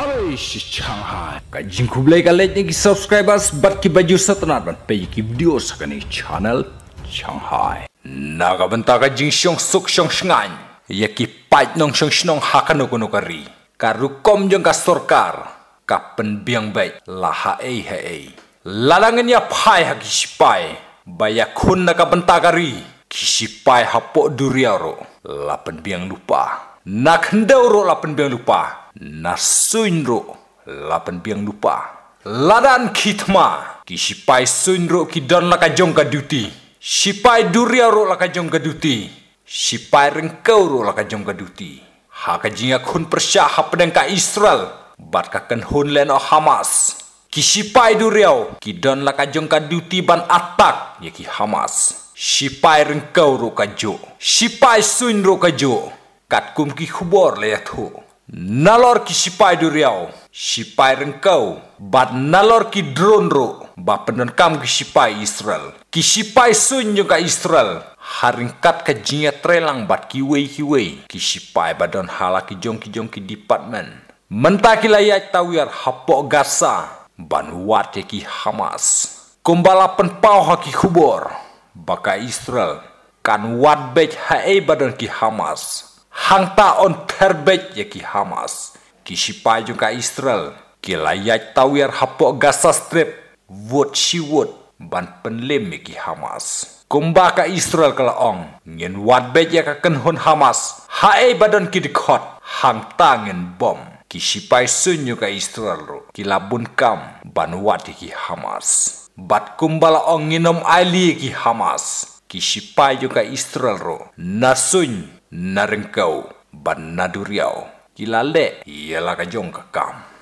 Arish Shanghai. Kajin kublai ka lejne ki subscribers bat ki baju satanar ban peji ki video sakani channel Shanghai. Naga banta ya ha ka jing siyong suk siyong shingan. Yaki pait nong siyong shinong haka nuku nukari. Karu kom jong ka sorkar. Ka pen biang bay la ha ei ha ei. Lalangan ya pai ha kishipai. Baya kun naga banta kari. Kishipai ha pok duriaro. La pen biang lupa. Nak hendau roh la pen biang lupa. Lupa. ro lapan biang lupa ladan kitma ki sipai ro ki laka lakajong ka duti sipai duria ro lakajong ka duti sipai rengkau ro lakajong ka duti jinga khun persya pedang ka Israel bat ka ken hun len o Hamas ki sipai duriau ki laka lakajong ka duti ban atak ye ki Hamas sipai rengkau ro kajo sipai suin ro kajo kat kum ki khubor le yatho nalor ki sipai du riau sipai rengkau bat nalor ki drone ro ba kam ki sipai Israel ki sipai ka Israel haringkat ke jinya trelang bat kiwei kiwei ki sipai badon hala ki jong ki jong ki department menta ki layak tawiar hapok gasa ban wat e ki Hamas kumbala penpau haki baka Israel kan wat bej hae badon ki Hamas hangta on terbet yaki Hamas. Ki sipai ka Israel. Ki tawir hapok Gaza Strip. wood si wood ban penlim yaki Hamas. Kumba ka Israel kala ong. Ngin wat bet ya ka kenhun Hamas. Hae badan ki dikot. bom. Ki pai sunyu ka Israel ro. kila bun kam ban wat ki Hamas. Bat kumbala ong nginom aili ki Hamas. kisipai juga Israel ro. Nasun Narengkau, ban Riau, Kilale, Ielakajong Kakam.